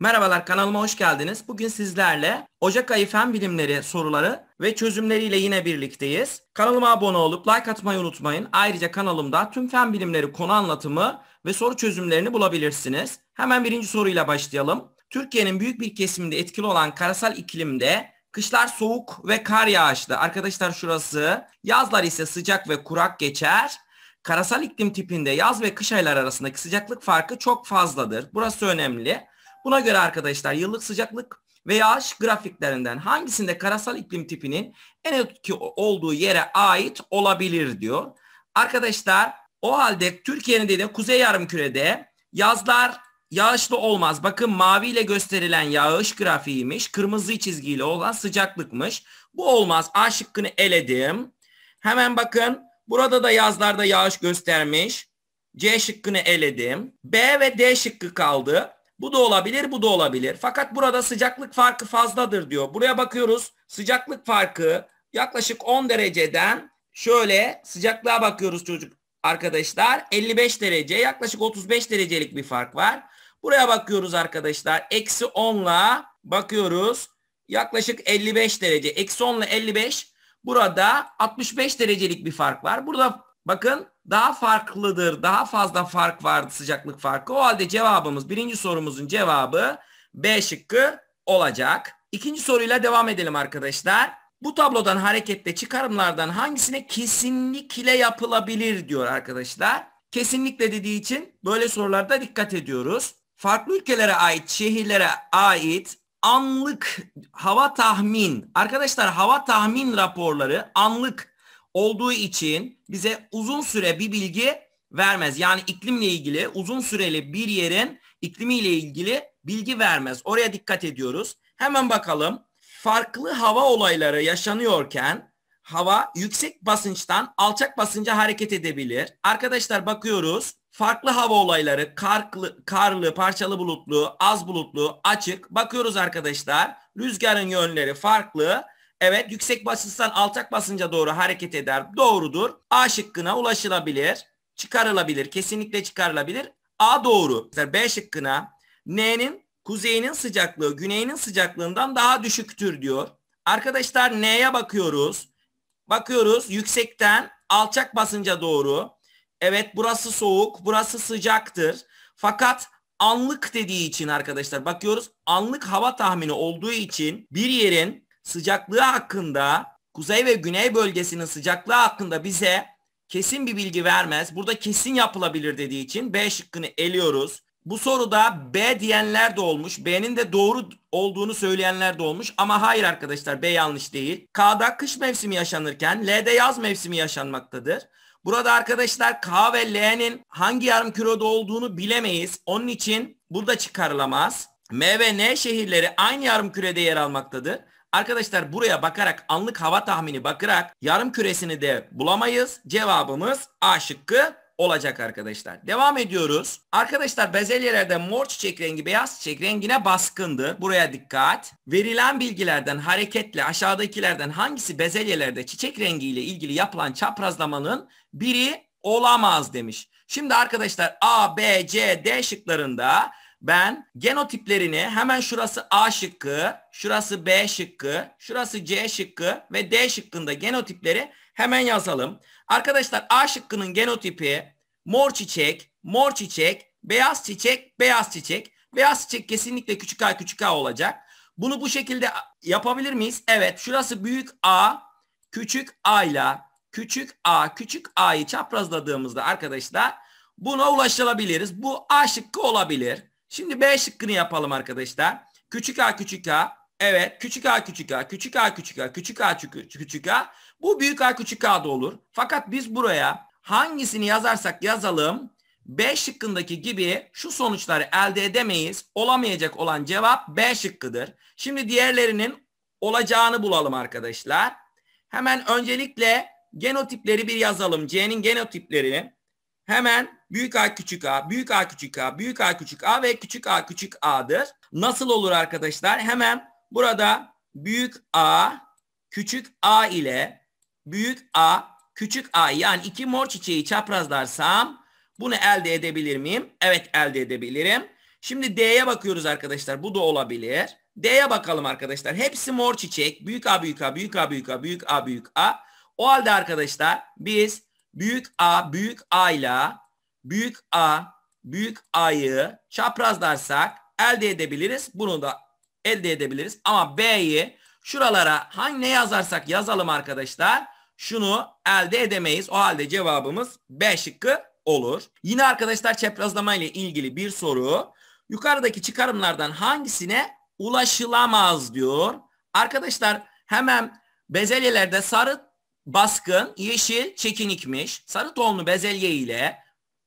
Merhabalar kanalıma hoş geldiniz. Bugün sizlerle Ocak ayı fen bilimleri soruları ve çözümleriyle yine birlikteyiz. Kanalıma abone olup like atmayı unutmayın. Ayrıca kanalımda tüm fen bilimleri konu anlatımı ve soru çözümlerini bulabilirsiniz. Hemen birinci soruyla başlayalım. Türkiye'nin büyük bir kesiminde etkili olan karasal iklimde kışlar soğuk ve kar yağışlı. Arkadaşlar şurası. Yazlar ise sıcak ve kurak geçer. Karasal iklim tipinde yaz ve kış aylar arasındaki sıcaklık farkı çok fazladır. Burası önemli. Buna göre arkadaşlar yıllık sıcaklık ve yağış grafiklerinden hangisinde karasal iklim tipinin en etki olduğu yere ait olabilir diyor. Arkadaşlar o halde Türkiye'nin de kuzey yarımkürede yazlar yağışlı olmaz. Bakın mavi ile gösterilen yağış grafiğiymiş. Kırmızı çizgiyle olan sıcaklıkmış. Bu olmaz. A şıkkını eledim. Hemen bakın burada da yazlarda yağış göstermiş. C şıkkını eledim. B ve D şıkkı kaldı. Bu da olabilir, bu da olabilir. Fakat burada sıcaklık farkı fazladır diyor. Buraya bakıyoruz. Sıcaklık farkı yaklaşık 10 dereceden şöyle sıcaklığa bakıyoruz çocuk arkadaşlar. 55 derece yaklaşık 35 derecelik bir fark var. Buraya bakıyoruz arkadaşlar. Eksi 10'la bakıyoruz. Yaklaşık 55 derece. Eksi 10 ile 55 burada 65 derecelik bir fark var. Burada Bakın daha farklıdır. Daha fazla fark vardı sıcaklık farkı. O halde cevabımız birinci sorumuzun cevabı B şıkkı olacak. İkinci soruyla devam edelim arkadaşlar. Bu tablodan hareketle çıkarımlardan hangisine kesinlikle yapılabilir diyor arkadaşlar. Kesinlikle dediği için böyle sorularda dikkat ediyoruz. Farklı ülkelere ait, şehirlere ait anlık hava tahmin. Arkadaşlar hava tahmin raporları anlık olduğu için bize uzun süre bir bilgi vermez. Yani iklimle ilgili uzun süreli bir yerin iklimiyle ilgili bilgi vermez. Oraya dikkat ediyoruz. Hemen bakalım. Farklı hava olayları yaşanıyorken hava yüksek basınçtan alçak basınca hareket edebilir. Arkadaşlar bakıyoruz. Farklı hava olayları karlı, karlı, parçalı bulutlu, az bulutlu, açık. Bakıyoruz arkadaşlar. Rüzgarın yönleri farklı Evet yüksek basınçtan alçak basınca doğru hareket eder. Doğrudur. A şıkkına ulaşılabilir. Çıkarılabilir. Kesinlikle çıkarılabilir. A doğru. Mesela B şıkkına N'nin kuzeyinin sıcaklığı güneyinin sıcaklığından daha düşüktür diyor. Arkadaşlar N'ye bakıyoruz. Bakıyoruz yüksekten alçak basınca doğru. Evet burası soğuk, burası sıcaktır. Fakat anlık dediği için arkadaşlar bakıyoruz anlık hava tahmini olduğu için bir yerin sıcaklığı hakkında kuzey ve güney bölgesinin sıcaklığı hakkında bize kesin bir bilgi vermez. Burada kesin yapılabilir dediği için B şıkkını eliyoruz. Bu soruda B diyenler de olmuş. B'nin de doğru olduğunu söyleyenler de olmuş. Ama hayır arkadaşlar B yanlış değil. K'da kış mevsimi yaşanırken L'de yaz mevsimi yaşanmaktadır. Burada arkadaşlar K ve L'nin hangi yarım kürede olduğunu bilemeyiz. Onun için burada çıkarılamaz. M ve N şehirleri aynı yarım kürede yer almaktadır. Arkadaşlar buraya bakarak anlık hava tahmini bakarak yarım küresini de bulamayız. Cevabımız A şıkkı olacak arkadaşlar. Devam ediyoruz. Arkadaşlar bezelyelerde mor çiçek rengi beyaz çiçek rengine baskındır. Buraya dikkat. Verilen bilgilerden hareketle aşağıdakilerden hangisi bezelyelerde çiçek rengiyle ilgili yapılan çaprazlamanın biri olamaz demiş. Şimdi arkadaşlar A, B, C, D şıklarında ben genotiplerini hemen şurası A şıkkı, şurası B şıkkı, şurası C şıkkı ve D şıkkında genotipleri hemen yazalım. Arkadaşlar A şıkkının genotipi mor çiçek, mor çiçek, beyaz çiçek, beyaz çiçek. Beyaz çiçek kesinlikle küçük A küçük A olacak. Bunu bu şekilde yapabilir miyiz? Evet şurası büyük A, küçük A ile küçük A, küçük A'yı çaprazladığımızda arkadaşlar buna ulaşılabiliriz. Bu A şıkkı olabilir. Şimdi B şıkkını yapalım arkadaşlar. Küçük a küçük a. Evet küçük a küçük a küçük a küçük a küçük a küçük a. Bu büyük a küçük a da olur. Fakat biz buraya hangisini yazarsak yazalım. B şıkkındaki gibi şu sonuçları elde edemeyiz. Olamayacak olan cevap B şıkkıdır. Şimdi diğerlerinin olacağını bulalım arkadaşlar. Hemen öncelikle genotipleri bir yazalım. C'nin genotiplerini hemen büyük A küçük A, büyük A küçük A, büyük A küçük A ve küçük A küçük A'dır. Nasıl olur arkadaşlar? Hemen burada büyük A küçük A ile büyük A küçük A yani iki mor çiçeği çaprazlarsam bunu elde edebilir miyim? Evet elde edebilirim. Şimdi D'ye bakıyoruz arkadaşlar. Bu da olabilir. D'ye bakalım arkadaşlar. Hepsi mor çiçek. Büyük A, büyük A, büyük A, büyük A, büyük A, büyük A. O halde arkadaşlar biz büyük A, büyük A ile büyük A, büyük A'yı çaprazlarsak elde edebiliriz. Bunu da elde edebiliriz. Ama B'yi şuralara hangi ne yazarsak yazalım arkadaşlar. Şunu elde edemeyiz. O halde cevabımız B şıkkı olur. Yine arkadaşlar çaprazlama ile ilgili bir soru. Yukarıdaki çıkarımlardan hangisine ulaşılamaz diyor. Arkadaşlar hemen bezelyelerde sarı baskın yeşil çekinikmiş. Sarı tohumlu bezelye ile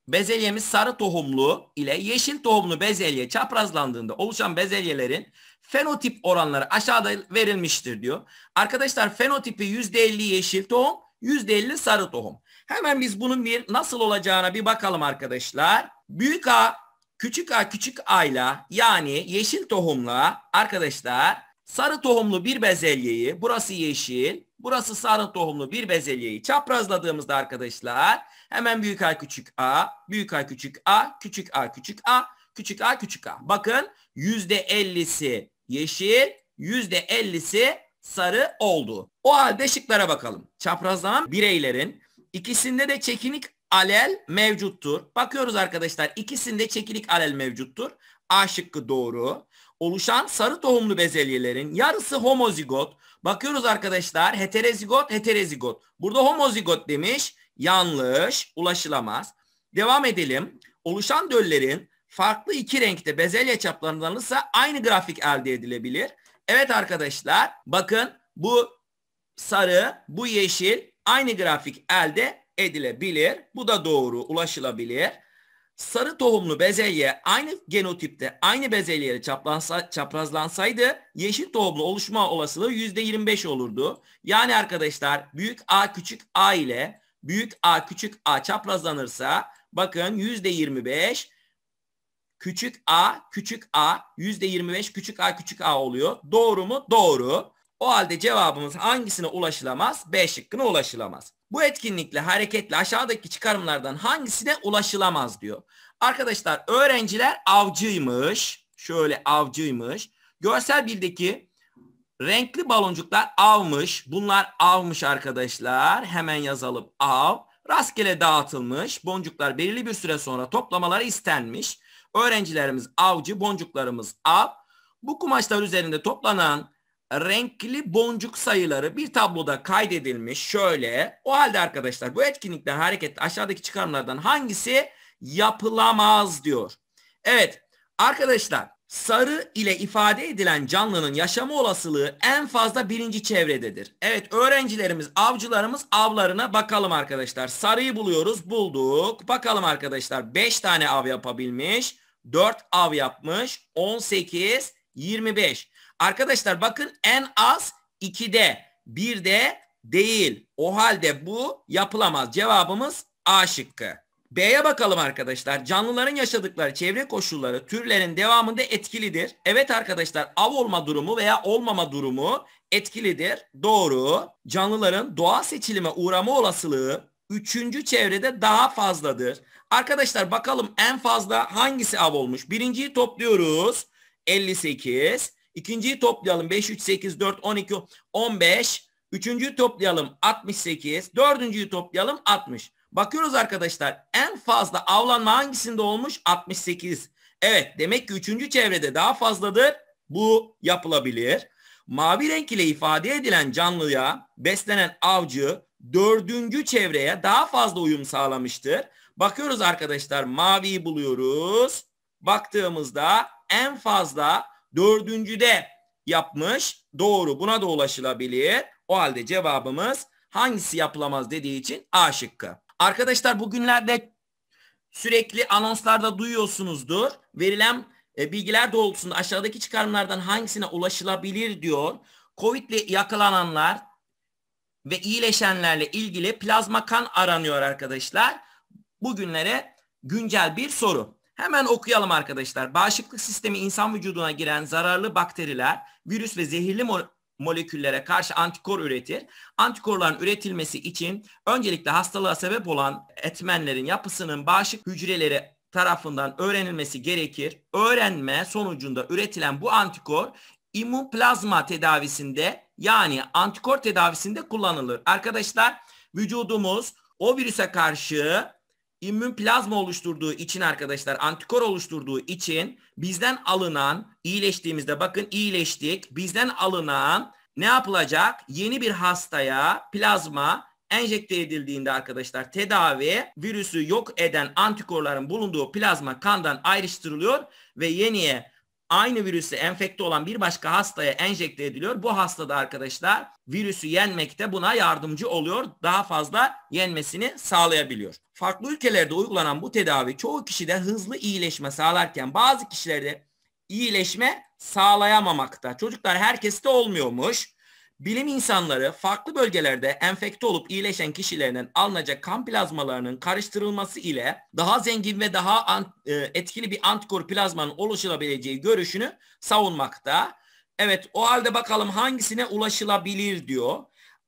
bezelyemiz sarı tohumlu ile yeşil tohumlu bezelye çaprazlandığında oluşan bezelyelerin fenotip oranları aşağıda verilmiştir diyor. Arkadaşlar fenotipi %50 yeşil tohum, %50 sarı tohum. Hemen biz bunun bir nasıl olacağına bir bakalım arkadaşlar. Büyük A, küçük A, küçük A ile yani yeşil tohumla arkadaşlar Sarı tohumlu bir bezelyeyi, burası yeşil, burası sarı tohumlu bir bezelyeyi çaprazladığımızda arkadaşlar hemen büyük A küçük A, büyük A küçük A, küçük A küçük A, küçük A küçük A. Bakın %50'si yeşil, %50'si sarı oldu. O halde şıklara bakalım. Çaprazlanan bireylerin ikisinde de çekinik alel mevcuttur. Bakıyoruz arkadaşlar ikisinde çekinik alel mevcuttur. A şıkkı doğru oluşan sarı tohumlu bezelyelerin yarısı homozigot. Bakıyoruz arkadaşlar heterozigot heterozigot. Burada homozigot demiş. Yanlış ulaşılamaz. Devam edelim. Oluşan döllerin farklı iki renkte bezelye ise aynı grafik elde edilebilir. Evet arkadaşlar bakın bu sarı bu yeşil aynı grafik elde edilebilir. Bu da doğru ulaşılabilir sarı tohumlu bezelye aynı genotipte aynı bezelyeyle çaplansa, çaprazlansaydı yeşil tohumlu oluşma olasılığı %25 olurdu. Yani arkadaşlar büyük A küçük A ile büyük A küçük A çaprazlanırsa bakın %25 küçük A küçük A %25 küçük A küçük A oluyor. Doğru mu? Doğru. O halde cevabımız hangisine ulaşılamaz? B şıkkına ulaşılamaz. Bu etkinlikle hareketle aşağıdaki çıkarımlardan hangisine ulaşılamaz diyor. Arkadaşlar öğrenciler avcıymış. Şöyle avcıymış. Görsel bildeki renkli baloncuklar avmış. Bunlar avmış arkadaşlar. Hemen yazalım av. Rastgele dağıtılmış. Boncuklar belirli bir süre sonra toplamaları istenmiş. Öğrencilerimiz avcı, boncuklarımız av. Bu kumaşlar üzerinde toplanan renkli boncuk sayıları bir tabloda kaydedilmiş şöyle. O halde arkadaşlar bu etkinlikten hareketle aşağıdaki çıkarımlardan hangisi yapılamaz diyor. Evet arkadaşlar sarı ile ifade edilen canlının yaşama olasılığı en fazla birinci çevrededir. Evet öğrencilerimiz avcılarımız avlarına bakalım arkadaşlar. Sarıyı buluyoruz bulduk. Bakalım arkadaşlar 5 tane av yapabilmiş. 4 av yapmış. 18 25. Arkadaşlar bakın en az 2'de 1'de değil. O halde bu yapılamaz. Cevabımız A şıkkı. B'ye bakalım arkadaşlar. Canlıların yaşadıkları çevre koşulları türlerin devamında etkilidir. Evet arkadaşlar av olma durumu veya olmama durumu etkilidir. Doğru. Canlıların doğa seçilime uğrama olasılığı üçüncü çevrede daha fazladır. Arkadaşlar bakalım en fazla hangisi av olmuş? Birinciyi topluyoruz. 58. İkinciyi toplayalım. 5, 3, 8, 4, 12, 15. Üçüncüyü toplayalım. 68. Dördüncüyü toplayalım. 60. Bakıyoruz arkadaşlar. En fazla avlanma hangisinde olmuş? 68. Evet. Demek ki üçüncü çevrede daha fazladır. Bu yapılabilir. Mavi renk ile ifade edilen canlıya beslenen avcı dördüncü çevreye daha fazla uyum sağlamıştır. Bakıyoruz arkadaşlar maviyi buluyoruz. Baktığımızda en fazla Dördüncüde yapmış. Doğru buna da ulaşılabilir. O halde cevabımız hangisi yapılamaz dediği için A şıkkı. Arkadaşlar bugünlerde sürekli anonslarda duyuyorsunuzdur. Verilen e, bilgiler doğrultusunda aşağıdaki çıkarımlardan hangisine ulaşılabilir diyor. Covid ile yakalananlar ve iyileşenlerle ilgili plazma kan aranıyor arkadaşlar. Bugünlere güncel bir soru. Hemen okuyalım arkadaşlar. Bağışıklık sistemi insan vücuduna giren zararlı bakteriler, virüs ve zehirli mo moleküllere karşı antikor üretir. Antikorların üretilmesi için öncelikle hastalığa sebep olan etmenlerin yapısının bağışık hücreleri tarafından öğrenilmesi gerekir. Öğrenme sonucunda üretilen bu antikor imunoplazma tedavisinde yani antikor tedavisinde kullanılır. Arkadaşlar vücudumuz o virüse karşı immün plazma oluşturduğu için arkadaşlar antikor oluşturduğu için bizden alınan iyileştiğimizde bakın iyileştik. Bizden alınan ne yapılacak? Yeni bir hastaya plazma enjekte edildiğinde arkadaşlar tedavi virüsü yok eden antikorların bulunduğu plazma kandan ayrıştırılıyor ve yeniye aynı virüse enfekte olan bir başka hastaya enjekte ediliyor. Bu hastada arkadaşlar virüsü yenmekte buna yardımcı oluyor. Daha fazla yenmesini sağlayabiliyor farklı ülkelerde uygulanan bu tedavi çoğu kişide hızlı iyileşme sağlarken bazı kişilerde iyileşme sağlayamamakta. Çocuklar herkeste olmuyormuş. Bilim insanları farklı bölgelerde enfekte olup iyileşen kişilerinin alınacak kan plazmalarının karıştırılması ile daha zengin ve daha e, etkili bir antikor plazmanın oluşulabileceği görüşünü savunmakta. Evet o halde bakalım hangisine ulaşılabilir diyor.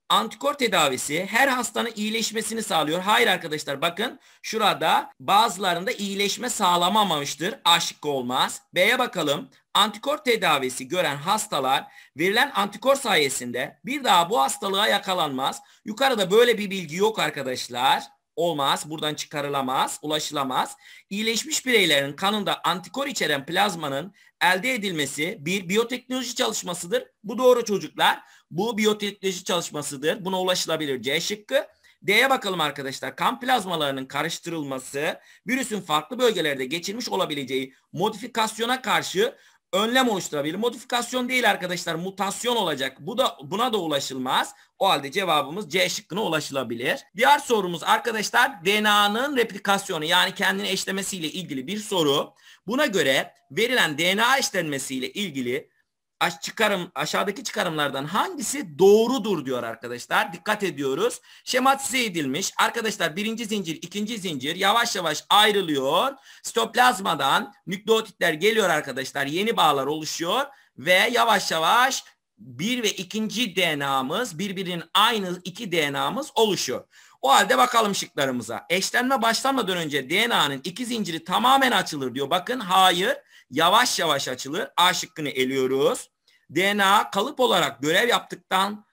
Antikor tedavisi her hastanın iyileşmesini sağlıyor. Hayır arkadaşlar bakın şurada bazılarında iyileşme sağlamamamıştır. Aşık olmaz. B'ye bakalım. Antikor tedavisi gören hastalar verilen antikor sayesinde bir daha bu hastalığa yakalanmaz. Yukarıda böyle bir bilgi yok arkadaşlar. Olmaz. Buradan çıkarılamaz. Ulaşılamaz. İyileşmiş bireylerin kanında antikor içeren plazmanın elde edilmesi bir biyoteknoloji çalışmasıdır. Bu doğru çocuklar. Bu biyoteknoloji çalışmasıdır. Buna ulaşılabilir C şıkkı. D'ye bakalım arkadaşlar. Kan plazmalarının karıştırılması virüsün farklı bölgelerde geçirmiş olabileceği modifikasyona karşı önlem oluşturabilir. Modifikasyon değil arkadaşlar, mutasyon olacak. Bu da buna da ulaşılmaz. O halde cevabımız C şıkkına ulaşılabilir. Diğer sorumuz arkadaşlar DNA'nın replikasyonu yani kendini eşlemesiyle ilgili bir soru. Buna göre verilen DNA eşlenmesiyle ilgili aş çıkarım aşağıdaki çıkarımlardan hangisi doğrudur diyor arkadaşlar. Dikkat ediyoruz. Şematize edilmiş. Arkadaşlar birinci zincir, ikinci zincir yavaş yavaş ayrılıyor. Stoplazmadan nükleotitler geliyor arkadaşlar. Yeni bağlar oluşuyor ve yavaş yavaş bir ve ikinci DNA'mız birbirinin aynı iki DNA'mız oluşuyor. O halde bakalım şıklarımıza. Eşlenme başlamadan önce DNA'nın iki zinciri tamamen açılır diyor. Bakın hayır yavaş yavaş açılır. A şıkkını eliyoruz. DNA kalıp olarak görev yaptıktan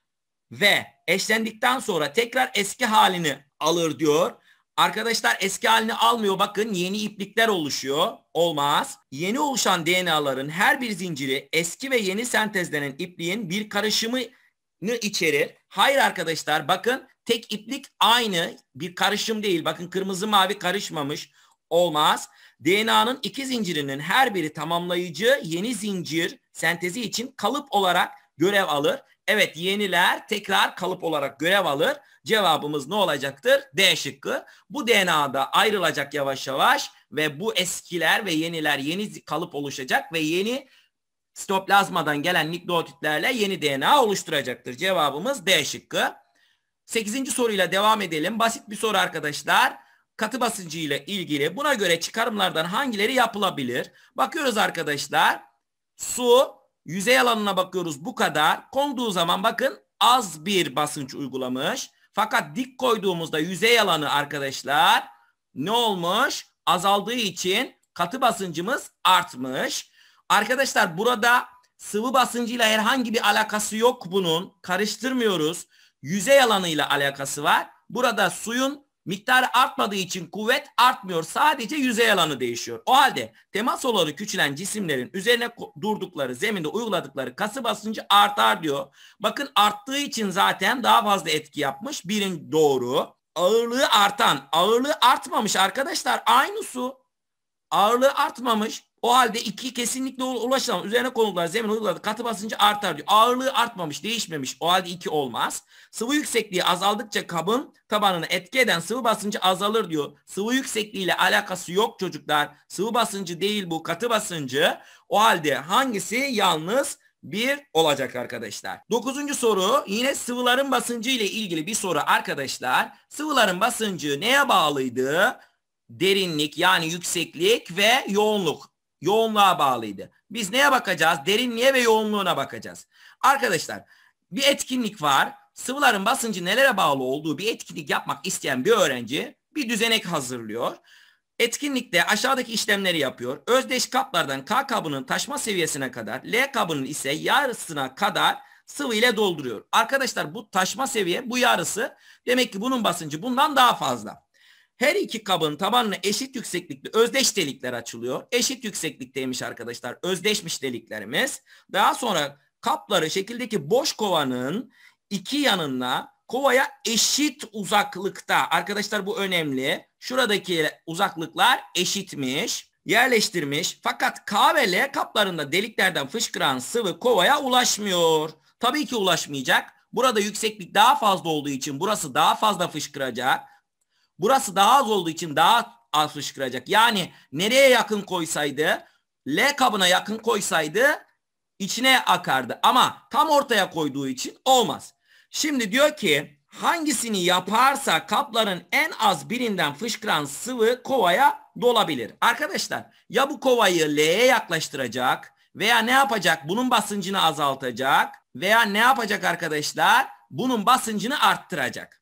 ve eşlendikten sonra tekrar eski halini alır diyor. Arkadaşlar eski halini almıyor bakın yeni iplikler oluşuyor. Olmaz. Yeni oluşan DNA'ların her bir zinciri eski ve yeni sentezlenen ipliğin bir karışımını içerir. Hayır arkadaşlar bakın tek iplik aynı bir karışım değil. Bakın kırmızı mavi karışmamış. Olmaz. DNA'nın iki zincirinin her biri tamamlayıcı yeni zincir sentezi için kalıp olarak görev alır. Evet yeniler tekrar kalıp olarak görev alır. Cevabımız ne olacaktır? D şıkkı. Bu DNA'da ayrılacak yavaş yavaş ve bu eskiler ve yeniler yeni kalıp oluşacak ve yeni stoplazmadan gelen nükleotitlerle yeni DNA oluşturacaktır. Cevabımız D şıkkı. 8. soruyla devam edelim. Basit bir soru arkadaşlar katı basıncı ile ilgili buna göre çıkarımlardan hangileri yapılabilir? Bakıyoruz arkadaşlar. Su yüzey alanına bakıyoruz bu kadar. Konduğu zaman bakın az bir basınç uygulamış. Fakat dik koyduğumuzda yüzey alanı arkadaşlar ne olmuş? Azaldığı için katı basıncımız artmış. Arkadaşlar burada sıvı basıncıyla herhangi bir alakası yok bunun. Karıştırmıyoruz. Yüzey alanıyla alakası var. Burada suyun Miktar artmadığı için kuvvet artmıyor. Sadece yüzey alanı değişiyor. O halde temas olarak küçülen cisimlerin üzerine durdukları, zeminde uyguladıkları kası basıncı artar diyor. Bakın arttığı için zaten daha fazla etki yapmış. Birin doğru. Ağırlığı artan, ağırlığı artmamış arkadaşlar. Aynı su. Ağırlığı artmamış. O halde 2 kesinlikle ulaşamam. Üzerine konular zemin uyguladı. Katı basıncı artar diyor. Ağırlığı artmamış, değişmemiş. O halde 2 olmaz. Sıvı yüksekliği azaldıkça kabın tabanını etki eden sıvı basıncı azalır diyor. Sıvı yüksekliği ile alakası yok çocuklar. Sıvı basıncı değil bu katı basıncı. O halde hangisi yalnız bir olacak arkadaşlar. Dokuzuncu soru yine sıvıların basıncı ile ilgili bir soru arkadaşlar. Sıvıların basıncı neye bağlıydı? derinlik yani yükseklik ve yoğunluk. Yoğunluğa bağlıydı. Biz neye bakacağız? Derinliğe ve yoğunluğuna bakacağız. Arkadaşlar bir etkinlik var. Sıvıların basıncı nelere bağlı olduğu bir etkinlik yapmak isteyen bir öğrenci bir düzenek hazırlıyor. Etkinlikte aşağıdaki işlemleri yapıyor. Özdeş kaplardan K kabının taşma seviyesine kadar, L kabının ise yarısına kadar sıvı ile dolduruyor. Arkadaşlar bu taşma seviye bu yarısı demek ki bunun basıncı bundan daha fazla. Her iki kabın tabanına eşit yükseklikli özdeş delikler açılıyor. Eşit yükseklikteymiş arkadaşlar özdeşmiş deliklerimiz. Daha sonra kapları şekildeki boş kovanın iki yanına kovaya eşit uzaklıkta. Arkadaşlar bu önemli. Şuradaki uzaklıklar eşitmiş. Yerleştirmiş. Fakat K ve L kaplarında deliklerden fışkıran sıvı kovaya ulaşmıyor. Tabii ki ulaşmayacak. Burada yükseklik daha fazla olduğu için burası daha fazla fışkıracak. Burası daha az olduğu için daha az fışkıracak. Yani nereye yakın koysaydı, L kabına yakın koysaydı içine akardı. Ama tam ortaya koyduğu için olmaz. Şimdi diyor ki hangisini yaparsa kapların en az birinden fışkıran sıvı kovaya dolabilir. Arkadaşlar ya bu kovayı L'ye yaklaştıracak veya ne yapacak? Bunun basıncını azaltacak veya ne yapacak arkadaşlar? Bunun basıncını arttıracak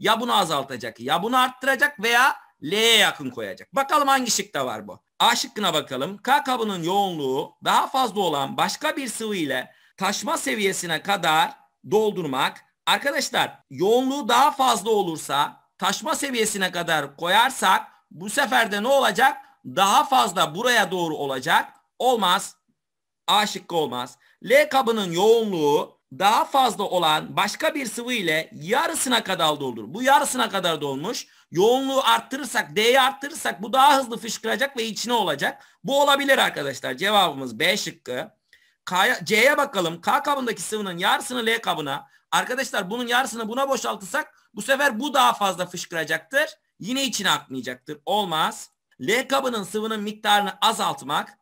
ya bunu azaltacak ya bunu arttıracak veya L'ye yakın koyacak. Bakalım hangi şıkta var bu? A şıkkına bakalım. K kabının yoğunluğu daha fazla olan başka bir sıvı ile taşma seviyesine kadar doldurmak. Arkadaşlar yoğunluğu daha fazla olursa taşma seviyesine kadar koyarsak bu sefer de ne olacak? Daha fazla buraya doğru olacak. Olmaz. A şıkkı olmaz. L kabının yoğunluğu daha fazla olan başka bir sıvı ile yarısına kadar doldur. Bu yarısına kadar dolmuş. Yoğunluğu arttırırsak, D'yi arttırırsak bu daha hızlı fışkıracak ve içine olacak. Bu olabilir arkadaşlar. Cevabımız B şıkkı. C'ye bakalım. K kabındaki sıvının yarısını L kabına. Arkadaşlar bunun yarısını buna boşaltırsak bu sefer bu daha fazla fışkıracaktır. Yine içine akmayacaktır. Olmaz. L kabının sıvının miktarını azaltmak.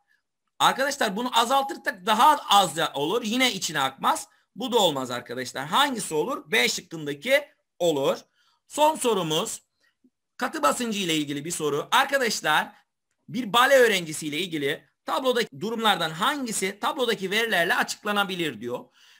Arkadaşlar bunu azaltırsak daha az olur. Yine içine akmaz. Bu da olmaz arkadaşlar. Hangisi olur? B şıkkındaki olur. Son sorumuz katı basıncı ile ilgili bir soru. Arkadaşlar bir bale öğrencisi ile ilgili tablodaki durumlardan hangisi tablodaki verilerle açıklanabilir diyor.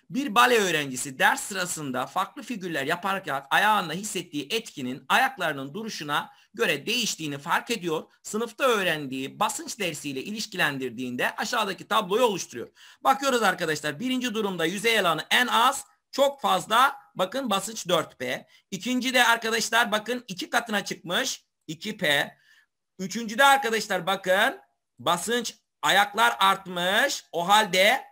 Bir bale öğrencisi ders sırasında farklı figürler yaparken ayağında hissettiği etkinin ayaklarının duruşuna göre değiştiğini fark ediyor. Sınıfta öğrendiği basınç dersiyle ilişkilendirdiğinde aşağıdaki tabloyu oluşturuyor. Bakıyoruz arkadaşlar birinci durumda yüzey alanı en az çok fazla bakın basınç 4P. İkinci de arkadaşlar bakın iki katına çıkmış 2P. Üçüncü de arkadaşlar bakın basınç ayaklar artmış. O halde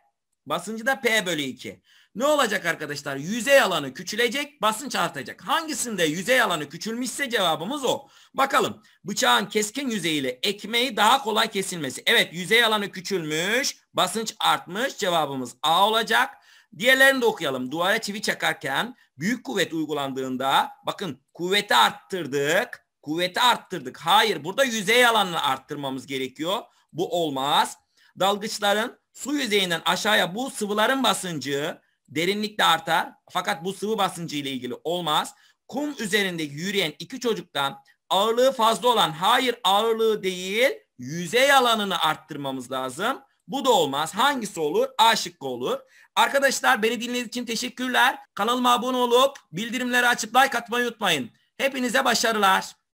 Basıncı da P bölü 2. Ne olacak arkadaşlar? Yüzey alanı küçülecek, basınç artacak. Hangisinde yüzey alanı küçülmüşse cevabımız o. Bakalım bıçağın keskin yüzeyiyle ekmeği daha kolay kesilmesi. Evet yüzey alanı küçülmüş, basınç artmış cevabımız A olacak. Diğerlerini de okuyalım. Duvara çivi çakarken büyük kuvvet uygulandığında bakın kuvveti arttırdık. Kuvveti arttırdık. Hayır burada yüzey alanını arttırmamız gerekiyor. Bu olmaz. Dalgıçların Su yüzeyinden aşağıya bu sıvıların basıncı derinlikte artar. Fakat bu sıvı basıncı ile ilgili olmaz. Kum üzerinde yürüyen iki çocuktan ağırlığı fazla olan hayır ağırlığı değil yüzey alanını arttırmamız lazım. Bu da olmaz. Hangisi olur? A şıkkı olur. Arkadaşlar beni dinlediğiniz için teşekkürler. Kanalıma abone olup bildirimleri açıp like atmayı unutmayın. Hepinize başarılar.